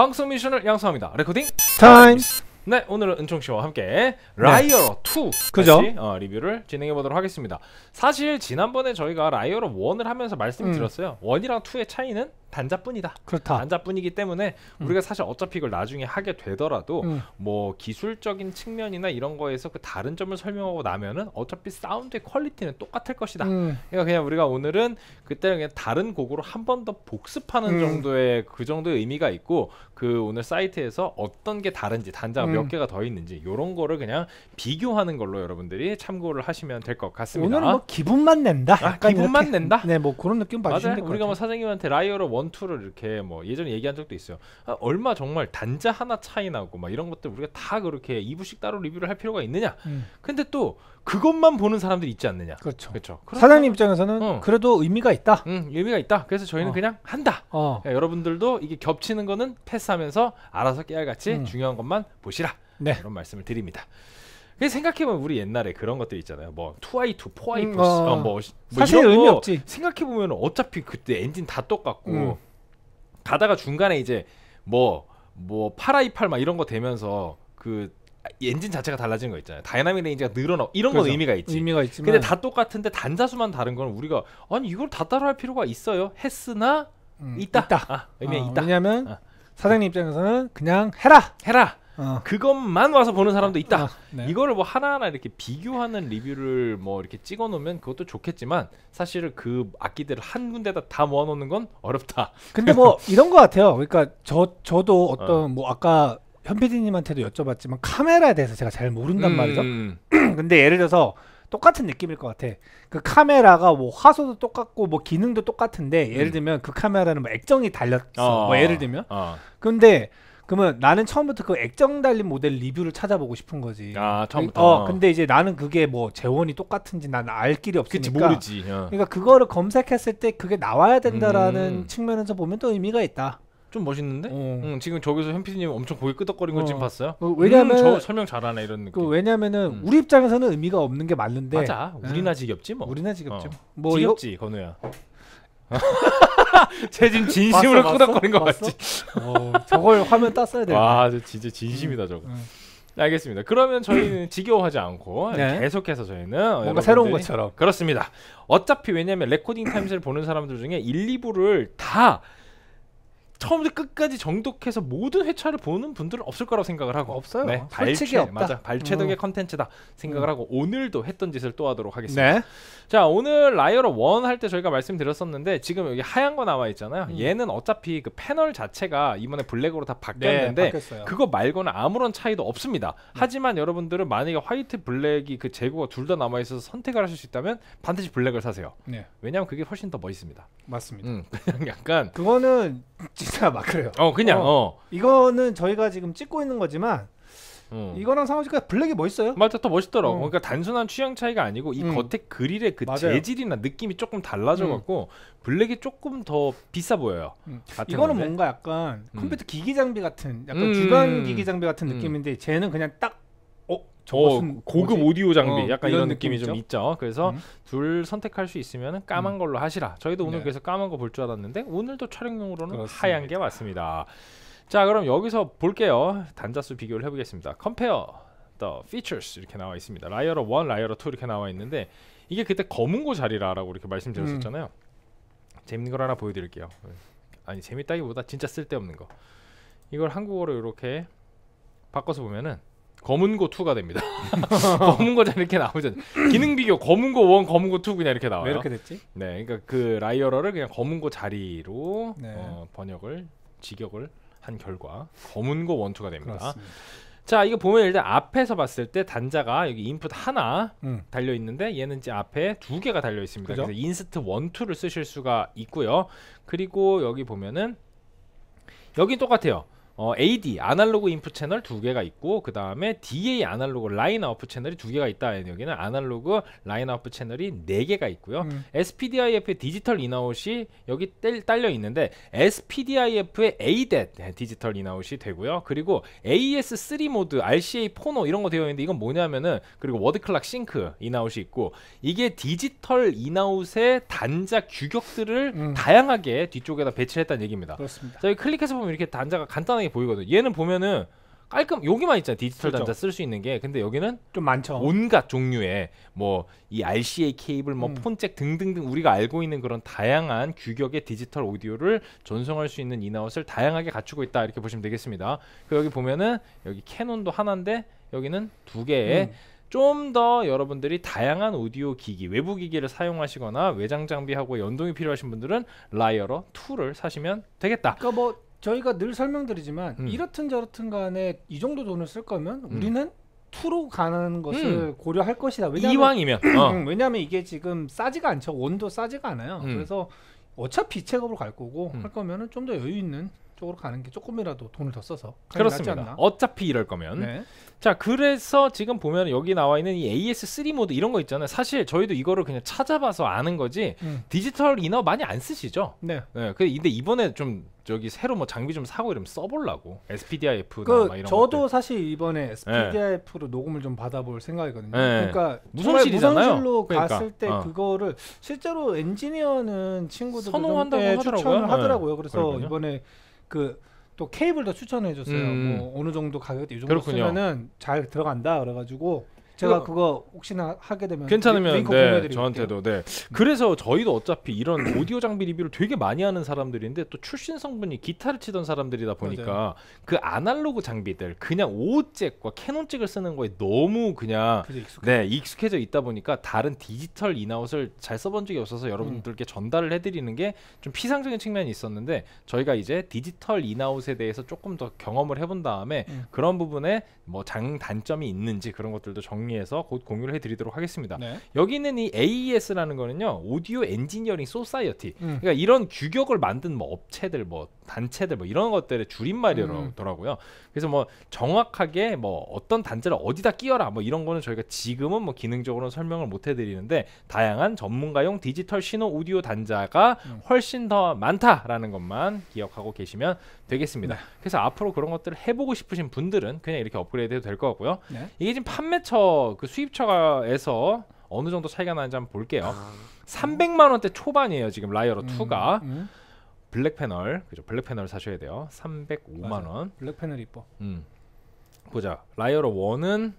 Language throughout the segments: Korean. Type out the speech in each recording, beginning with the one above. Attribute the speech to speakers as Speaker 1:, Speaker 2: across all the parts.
Speaker 1: 방송 미션을 양성합니다. 레코딩 타임! 네 오늘은 은총씨와 함께 라이어로2 네. 그죠? 어, 리뷰를 진행해보도록 하겠습니다 사실 지난번에 저희가 라이어로1을 하면서 말씀드렸어요 음. 1이랑 2의 차이는 단자뿐이다 그렇다 단자뿐이기 때문에 음. 우리가 사실 어차피 이걸 나중에 하게 되더라도 음. 뭐 기술적인 측면이나 이런 거에서 그 다른 점을 설명하고 나면은 어차피 사운드의 퀄리티는 똑같을 것이다 음. 그러니까 그냥 우리가 오늘은 그때 그냥 다른 곡으로 한 번 더 복습하는 음. 정도의 그 정도의 의미가 있고 그 오늘 사이트에서 어떤 게 다른지 단자 음. 몇 개가 더 있는지 이런 거를 그냥 비교하는 걸로 여러분들이 참고를 하시면 될 것 같습니다. 오늘은 뭐
Speaker 2: 기분만 낸다. 아, 기분만 이렇게, 낸다. 네, 뭐 그런 느낌 받으시면 될 같아요. 우리가
Speaker 1: 뭐 사장님한테 라이어로 원투를 이렇게 뭐 예전에 얘기한 적도 있어요. 아, 얼마 정말 단자 하나 차이 나고 막 이런 것들 우리가 다 그렇게 2부씩 따로 리뷰를 할 필요가 있느냐? 음. 근데 또 그것만 보는 사람들이 있지 않느냐? 그렇죠. 그렇죠.
Speaker 2: 사장님 입장에서는 어.
Speaker 1: 그래도 의미가 있다. 음, 의미가 있다. 그래서 저희는 어. 그냥 한다. 어. 그러니까 여러분들도 이게 겹치는 거는 패스하면서 알아서 깨알같이 음. 중요한 것만 보시. 네. 그런 말씀을 드립니다. 생각해보면 우리 옛날에 그런 것들 있잖아요. 뭐 2i2, 4i4, 음, 어. 어, 뭐, 뭐 사실 의미 없지. 생각해보면 어차피 그때 엔진 다 똑같고 음. 가다가 중간에 이제 뭐 뭐 8i8 뭐 막 이런 거 되면서 그 엔진 자체가 달라진거 있잖아요. 다이나믹 레인지가 늘어나 이런 건 의미가 있지.
Speaker 2: 의미가 있지만 근데 다
Speaker 1: 똑같은데 단자수만 다른 건 우리가 아니 이걸 다 따라할 필요가 있어요. 했으나 음, 있다. 있다. 아, 의미 아, 어, 있다.
Speaker 2: 왜냐하면 아. 사장님 입장에서는 그냥 해라. 해라. 어.
Speaker 1: 그것만 와서 보는 사람도 있다. 어, 네. 이거를 뭐 하나하나 이렇게 비교하는 리뷰를 뭐 이렇게 찍어 놓으면 그것도 좋겠지만 사실은 그 악기들을 한 군데다 다 모아 놓는 건 어렵다. 근데 뭐
Speaker 2: 이런 거 같아요. 그러니까 저 저도 어떤 어. 뭐 아까 현피디님한테도 여쭤봤지만 카메라에 대해서 제가 잘 모른단 음. 말이죠. 근데 예를 들어서 똑같은 느낌일 것 같아. 그 카메라가 뭐 화소도 똑같고 뭐 기능도 똑같은데 예를 음. 들면 그 카메라는 뭐 액정이 달렸어. 뭐 어, 뭐 예를 들면. 어. 근데 그러면 나는 처음부터 그 액정 달린 모델 리뷰를 찾아보고 싶은 거지. 아 처음부터. 어 근데 이제 나는 그게 뭐 재원이 똑같은지 난 알 길이 없으니까. 그치 모르지. 어. 그러니까 그거를 검색했을 때 그게 나와야 된다라는 음. 측면에서 보면 또 의미가 있다. 좀 멋있는데? 어. 응,
Speaker 1: 지금 저기서 현피디님 엄청 고개 끄덕거린 걸 어. 지금 봤어요. 어, 왜냐면 음, 저 설명 잘하네 이런 그 느낌.
Speaker 2: 그 왜냐면은 음. 우리 입장에서는 의미가 없는 게 맞는데. 맞아.
Speaker 1: 우리나 지겹지
Speaker 2: 뭐. 어, 우리나 지겹지. 어. 뭐, 뭐 지겹지 이거... 건우야. 쟤 지금 진심으로 봤어, 끄덕거린 것같지 어, 저걸 화면 땄어야 돼. 와,
Speaker 1: 진짜 진심이다 저거. 음. 알겠습니다. 그러면 저희는 음. 지겨워하지 않고 네. 계속해서 저희는 뭔가 새로운 것처럼 그렇습니다. 어차피 왜냐면 레코딩 타임즈를 보는 사람들 중에 1, 2부를 다 처음부터 끝까지 정독해서 모든 회차를 보는 분들은 없을 거라고 생각을 하고 없어요. 네, 발췌 맞아 발췌덕의 음. 컨텐츠다 생각을 음. 하고 오늘도 했던 짓을 또 하도록 하겠습니다. 네. 자 오늘 라이어로 원 할 때 저희가 말씀드렸었는데 지금 여기 하얀 거 나와 있잖아요. 음. 얘는 어차피 그 패널 자체가 이번에 블랙으로 다 네, 바뀌었는데 네, 그거 말고는 아무런 차이도 없습니다. 음. 하지만 여러분들은 만약에 화이트 블랙이 그 재고가 둘 다 남아 있어서 선택을 하실 수 있다면
Speaker 2: 반드시 블랙을 사세요. 네. 왜냐하면 그게 훨씬 더 멋있습니다. 맞습니다. 음, 약간 그거는 진짜 막 그래요. 어 그냥 어. 어. 이거는 저희가 지금 찍고 있는 거지만 음. 이거랑 상호지가 블랙이 멋있어요. 맞아, 또 멋있더라고. 어. 그러니까 단순한 취향 차이가 아니고 이 음. 겉에 그릴의
Speaker 1: 그 맞아요. 재질이나 느낌이 조금 달라져갖고 음. 블랙이 조금 더 비싸 보여요. 음. 이거는 건데. 뭔가 약간 음.
Speaker 2: 컴퓨터 기기 장비 같은, 약간 음. 주간 기기 장비 같은 느낌인데 쟤는 그냥 딱 어, 고급 뭐지? 오디오 장비 어, 약간 이런, 느낌이 느낌 좀
Speaker 1: 있죠. 그래서 음. 둘 선택할 수 있으면 까만 음. 걸로 하시라. 저희도 오늘 네. 그래서 까만 거 볼 줄 알았는데 오늘도 촬영용으로는 그렇습니다. 하얀 게 맞습니다. 자 그럼 여기서 볼게요. 단자수 비교를 해보겠습니다. 컴페어 더 피처스 이렇게 나와 있습니다. 라이어러 1, 라이어러 2 이렇게 나와 있는데 이게 그때 검은고 자리라라고 이렇게 말씀드렸었잖아요. 음. 재밌는 걸 하나 보여드릴게요. 아니 재밌다기보다 진짜 쓸데없는 거. 이걸 한국어로 이렇게 바꿔서 보면은 검은고 2가 됩니다. 검은고자 이렇게 나오죠. 기능 비교 검은고 1, 검은고 2 그냥 이렇게 나와요. 왜 이렇게 됐지? 네, 그러니까 그 라이어러를 그냥 검은고 자리로 네. 어, 번역을 직역을 한 결과 검은고 1, 2가 됩니다. 그렇습니다. 자, 이거 보면 일단 앞에서 봤을 때 단자가 여기 인풋 하나 음. 달려 있는데 얘는 이제 앞에 두 개가 달려 있습니다. 그죠? 그래서 인스트 1, 2를 쓰실 수가 있고요. 그리고 여기 보면은 여기 똑같아요. 어, AD 아날로그 인풋 채널 두 개가 있고 그 다음에 DA 아날로그 라인 아웃 채널이 두 개가 있다. 여기는 아날로그 라인 아웃 채널이 네 개가 있고요. 음. SPDIF의 디지털 인아웃이 여기 딸려 있는데 SPDIF의 ADET 디지털 인아웃이 되고요. 그리고 AS3 e 모드, RCA 포노 이런 거 되어 있는데 이건 뭐냐면은 그리고 워드클락 싱크 인아웃이 있고 이게 디지털 인아웃의 단작 규격들을 음. 다양하게 뒤쪽에다 배치를 했다는 얘기입니다. 그렇습니다. 자, 여 클릭해서 보면 이렇게 단자가 간단하게 보이거든. 얘는 보면은 깔끔 여기만 있잖아 디지털 그렇죠. 단자 쓸 수 있는 게 근데 여기는 좀 많죠 온갖 종류의 뭐 이 RCA 케이블 뭐 음. 폰잭 등등등 우리가 알고 있는 그런 다양한 규격의 디지털 오디오를 전송할 수 있는 인아웃을 다양하게 갖추고 있다 이렇게 보시면 되겠습니다 그 여기 보면은 여기 캐논도 하나인데 여기는 두 개의 음. 좀더 여러분들이 다양한 오디오 기기, 외부 기기를 사용하시거나 외장 장비하고 연동이 필요하신 분들은 라이어러 2를 사시면
Speaker 2: 되겠다. 그러니까 뭐 저희가 늘 설명드리지만 음. 이렇든 저렇든 간에 이 정도 돈을 쓸 거면 음. 우리는 투로 가는 것을 음. 고려할 것이다. 왜냐하면, 이왕이면 어. 음, 왜냐하면 이게 지금 싸지가 않죠. 원도 싸지가 않아요. 음. 그래서 어차피 체급으로 갈 거고 음. 할 거면은 좀 더 여유 있는 쪽으로 가는 게 조금이라도 돈을 더 써서 그렇습니다.
Speaker 1: 어차피 이럴 거면 네. 자 그래서 지금 보면 여기 나와 있는 이 AS3 모드 이런 거 있잖아요. 사실 저희도 이거를 그냥 찾아봐서 아는 거지 음. 디지털 이너 많이 안 쓰시죠? 네. 네. 그 근데 이번에 좀 저기 새로 뭐 장비 좀 사고 이러면 써보려고 SPDIF나 그 이런 저도
Speaker 2: 것들. 사실 이번에 SPDIF로 네. 녹음을 좀 받아볼 생각이거든요. 네. 그러니까 무선실이잖아요. 무선실로 그러니까. 갔을 때 어. 그거를 실제로 엔지니어는 친구들 선호한다고 예, 하더라고요. 추천을 네. 하더라고요. 그래서 그렇군요. 이번에 그또 케이블도 추천해 줬어요. 음. 뭐 어느 정도 가격대 이 정도 그렇군요. 쓰면은 잘 들어간다 그래가지고 제가 그거 혹시나 하게 되면 괜찮으면 네, 저한테도
Speaker 1: 네. 그래서 저희도 어차피 이런 오디오 장비 리뷰를 되게 많이 하는 사람들인데 또 출신 성분이 기타를 치던 사람들이다 보니까 맞아요. 그 아날로그 장비들 그냥 오잭과 캐논잭을 쓰는 거에 너무 그냥 익숙해. 네 익숙해져 있다 보니까 다른 디지털 인아웃을 잘 써본 적이 없어서 여러분들께 음. 전달을 해드리는 게 좀 피상적인 측면이 있었는데 저희가 이제 디지털 인아웃에 대해서 조금 더 경험을 해본 다음에 음. 그런 부분에 뭐 장단점이 있는지 그런 것들도 정리 정리해서 곧 공유를 해드리도록 하겠습니다. 네. 여기 있는 이 AES라는 거는요 오디오 엔지니어링 소사이어티. 음. 그러니까 이런 규격을 만든 뭐 업체들 뭐 단체들 뭐 이런 것들의 줄임말이더라고요. 음. 그래서 뭐 정확하게 뭐 어떤 단체를 어디다 끼워라 뭐 이런 거는 저희가 지금은 뭐기능적으로 설명을 못 해드리는데 다양한 전문가용 디지털 신호 오디오 단자가 음. 훨씬 더 많다라는 것만 기억하고 계시면 되겠습니다. 네. 그래서 앞으로 그런 것들을 해보고 싶으신 분들은 그냥 이렇게 업그레이드해도 될 것 같고요. 네. 이게 지금 판매처 그 수입처에서 가 어느 정도 차이가 나는지 한번 볼게요. 아. 300만 원대 초반이에요 지금 라이어로 음, 2가. 음. 블랙 패널 그죠 블랙 패널 사셔야 돼요 305만 원 블랙 패널 이뻐 음 보자 라이어로 원은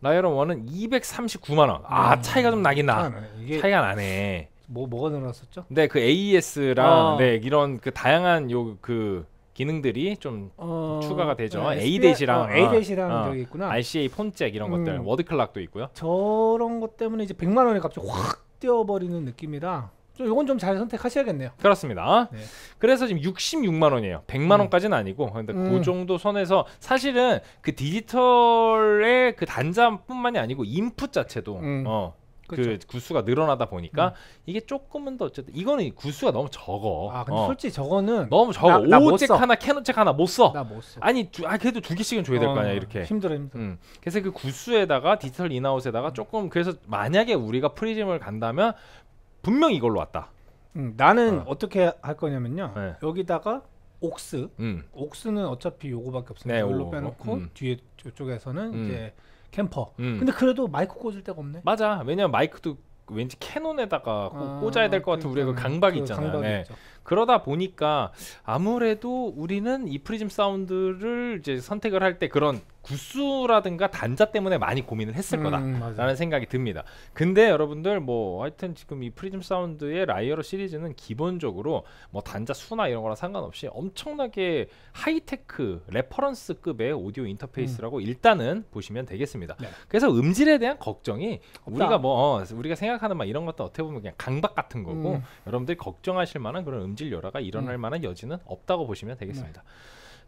Speaker 1: 라이어로 원은 239만 원아 음. 차이가 좀 나긴 나 차이가 나네
Speaker 2: 뭐 뭐가 늘어났었죠?
Speaker 1: 네그 AES랑 아. 네 이런 그 다양한 요 그 기능들이 좀 어... 추가가 되죠. 네, A-랑 어, A-랑 어, 어, 저기 있구나. RCA 폰잭 이런 음. 것들, 워드 클락도 있고요.
Speaker 2: 저런 것 때문에 이제 100만 원이 갑자기 확 뛰어버리는 느낌이라 요건 좀 잘 선택하셔야겠네요. 그렇습니다. 네.
Speaker 1: 그래서 지금 66만 원이에요. 100만 음. 원까지는 아니고 근데 그 음. 그 정도 선에서 사실은 그 디지털의 그 단자뿐만이 아니고 인풋 자체도 음. 어, 그 그렇죠. 구수가 늘어나다 보니까 음. 이게 조금은 더 어쨌든 이거는 구수가 너무 적어. 아 근데 어. 솔직히 저거는 너무 적어. 오잭 하나 캐논잭 하나 못 써. 나 못 써. 아니 두, 아 그래도 두 개씩은 줘야 될거 어, 아니야 이렇게. 힘들어 힘들어. 음. 그래서 그 구수에다가 디지털 인아웃에다가 조금 그래서 만약에 우리가
Speaker 2: 프리즘을 간다면 분명 이걸로 왔다. 음, 나는 어. 어떻게 할 거냐면요. 네. 여기다가 옥스, 음. 옥스는 어차피 요거밖에 없으니까 네, 이걸로 오, 빼놓고 어, 음. 뒤에 저쪽에서는 음. 이제 캠퍼. 음. 근데 그래도 마이크 꽂을 데가 없네.
Speaker 1: 맞아. 왜냐면 마이크도 왠지 캐논에다가 아, 꽂아야 될 것 같은 우리가 그, 그 아, 강박 이 그 있잖아요. 강박이 네. 그러다 보니까 아무래도 우리는 이 프리즘 사운드를 이제 선택을 할 때 그런 구수라든가 단자 때문에 많이 고민을 했을 음, 거다라는 생각이 듭니다. 근데 여러분들 뭐 하여튼 지금 이 프리즘 사운드의 라이어로 시리즈는 기본적으로 뭐 단자 수나 이런 거랑 상관없이 엄청나게 하이테크 레퍼런스급의 오디오 인터페이스라고 음. 일단은 보시면 되겠습니다. 네. 그래서 음질에 대한 걱정이 없다. 우리가 뭐 어, 우리가 생각하는 막 이런 것도 어떻게 보면 그냥 강박 같은 거고 음. 여러분들이 걱정하실 만한 그런 음질 열화가 일어날 음. 만한 여지는 없다고 보시면 되겠습니다. 네.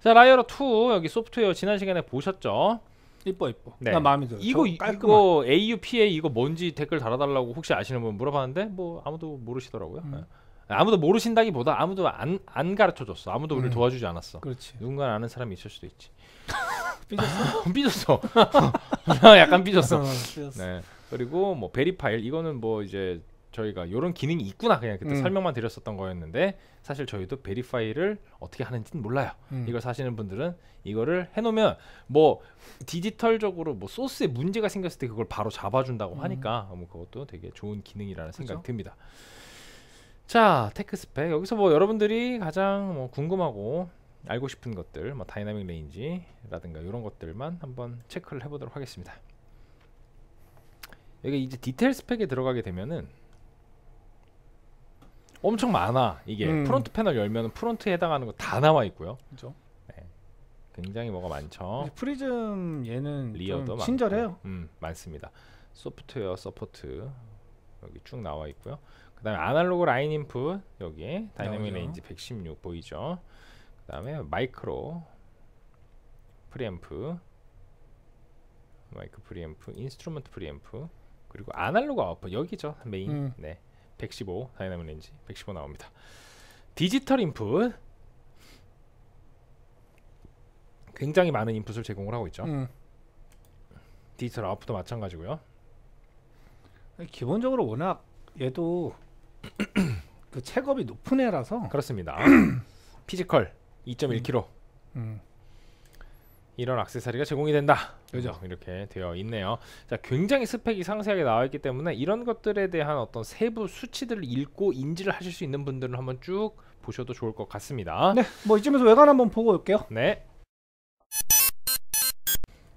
Speaker 1: 자 라이어로 2 여기 소프트웨어 지난 시간에 보셨죠? 이뻐 이뻐. 네. 나 마음에 들어. 이거 이거 AUPA 이거 뭔지 댓글 달아달라고 혹시 아시는 분 물어봤는데 뭐 아무도 모르시더라고요. 음. 네. 아무도 모르신다기보다 아무도 안, 안 가르쳐줬어. 아무도 우리를 음. 도와주지 않았어. 그렇지. 누군가 아는 사람이 있을 수도 있지. 삐졌어? 삐졌어. 아, 약간 삐졌어. 어, 삐졌어. 네. 그리고 뭐 베리파일 이거는 뭐 이제 저희가 이런 기능이 있구나 그냥 그때 음. 설명만 드렸었던 거였는데 사실 저희도 베리파이를 어떻게 하는지는 몰라요. 음. 이걸 사시는 분들은 이거를 해놓으면 뭐 디지털적으로 뭐 소스에 문제가 생겼을 때 그걸 바로 잡아준다고 음. 하니까 뭐 그것도 되게 좋은 기능이라는 그렇 생각이 듭니다. 자 테크스펙 여기서 뭐 여러분들이 가장 뭐 궁금하고 알고 싶은 것들 뭐 다이나믹 레인지라든가 이런 것들만 한번 체크를 해보도록 하겠습니다. 여기 이제 디테일 스펙에 들어가게 되면은 엄청 많아 이게 음. 프론트 패널 열면 프론트에 해당하는 거 다 나와 있고요.
Speaker 2: 그죠? 네.
Speaker 1: 굉장히 뭐가 많죠.
Speaker 2: 프리즘 얘는 리어도 친절해요. 많고,
Speaker 1: 음, 많습니다. 소프트웨어 서포트 여기 쭉 나와 있고요. 그다음에 아날로그 라인 인풋 여기 다이내믹 레인지 116 보이죠. 그다음에 마이크로 프리앰프 마이크 프리앰프 인스트루먼트 프리앰프 그리고 아날로그 아웃풋 어, 여기죠 메인 음. 네115 다이나믹 렌지115 나옵니다 디지털 인풋 굉장히 많은 인풋을 제공을 하고
Speaker 2: 있죠 음. 디지털 아웃풋도 마찬가지고요 기본적으로 워낙 얘도 그 체급이 높은 애라서 그렇습니다 피지컬 2.1kg 음. 음. 이런 악세사리가
Speaker 1: 제공이 된다. 그죠? 음, 이렇게 되어 있네요. 자, 굉장히 스펙이 상세하게 나와 있기 때문에 이런 것들에 대한 어떤 세부 수치들을 읽고 인지를 하실 수 있는 분들은 한번 쭉 보셔도 좋을 것 같습니다. 네, 뭐 이쯤에서 외관 한번 보고 올게요. 네.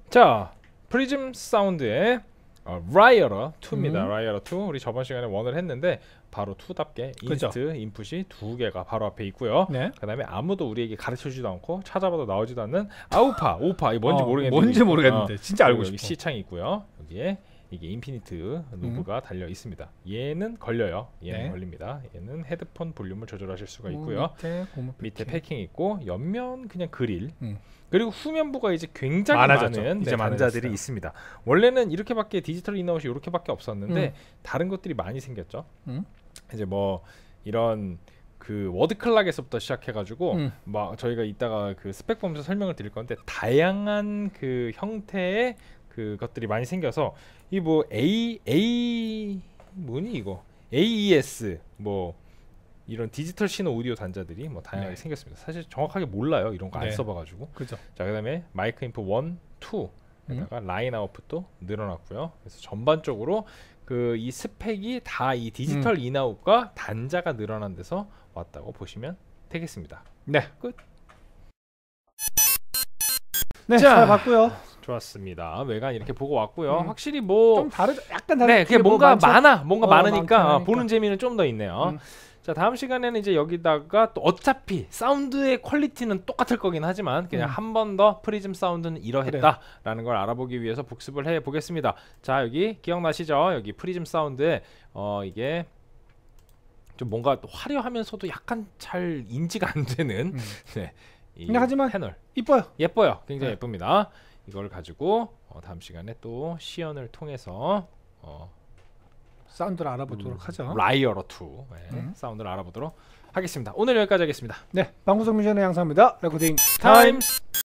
Speaker 1: 자, 프리즘 사운드의 어, 라이어러 2입니다. 음. 라이어러 2 우리 저번 시간에 원을 했는데 바로 투답게 인스트 그렇 인풋이 두 개가 바로 앞에 있고요. 네. 그다음에 아무도 우리에게 가르쳐주지도 않고 찾아봐도 나오지도 않는 아우파, 오파이 뭔지 어, 모르겠는데 뭔지 모르겠는데 어, 진짜 알고 싶어. 시창이 있고요. 여기에 이게 인피니트 노브가 음. 달려 있습니다. 얘는 걸려요. 얘는 네. 걸립니다. 얘는 헤드폰 볼륨을 조절하실 수가 뭐 있고요. 밑에,
Speaker 2: 밑에 패킹
Speaker 1: 있고 옆면 그냥 그릴. 음. 그리고 후면부가 이제 굉장히 많아졌죠. 많은 이제 만자들이 네, 있습니다. 원래는 이렇게밖에 디지털 인어웃이 이렇게밖에 없었는데 음. 다른 것들이 많이 생겼죠. 음? 이제 뭐 이런 그 워드클락에서부터 시작해가지고 음. 막 저희가 이따가 그 스펙 보면서 설명을 드릴 건데 다양한 그 형태의 그것들이 많이 생겨서 이 뭐 A A 뭐니 이거 AES 뭐 이런 디지털 신호 오디오 단자들이 뭐 다양하게 네. 생겼습니다. 사실 정확하게 몰라요 이런 거안 네. 써봐가지고. 그죠. 자 그다음에 마이크 인풋 1, 2 에다가 음. 라인 아웃풋도 늘어났고요. 그래서 전반적으로 그이 스펙이 다 이 디지털 음. 인아웃과 단자가 늘어난 데서 왔다고 보시면 되겠습니다.
Speaker 2: 네. 끝. 네, 자, 잘 봤고요.
Speaker 1: 좋았습니다. 외관 이렇게 보고 왔고요. 음.
Speaker 2: 확실히 뭐 좀 다르죠. 약간 다르죠. 네, 그게 뭐 뭔가 뭐 많아. 뭔가 어, 많으니까 많다니까. 보는
Speaker 1: 재미는 좀 더 있네요. 음. 자 다음 시간에는 이제 여기다가 또 어차피 사운드의 퀄리티는 똑같을 거긴 하지만 그냥 음. 한번 더 프리즘 사운드는 이러했다라는 그래. 걸 알아보기 위해서 복습을 해 보겠습니다. 자 여기 기억나시죠? 여기 프리즘 사운드에 어 이게 좀 뭔가 화려하면서도 약간 잘 인지가 안 되는 음. 네. 근 하지만 패널 이뻐요. 예뻐요. 굉장히 네. 예쁩니다. 이걸 가지고 어, 다음 시간에 또 시연을 통해서 어, 사운드를 알아보도록 음, 하죠. 라이어러 2 네, 음. 사운드를 알아보도록 하겠습니다. 오늘 여기까지 하겠습니다. 네, 방구석 미션의 양상입니다. 레코딩 타임스.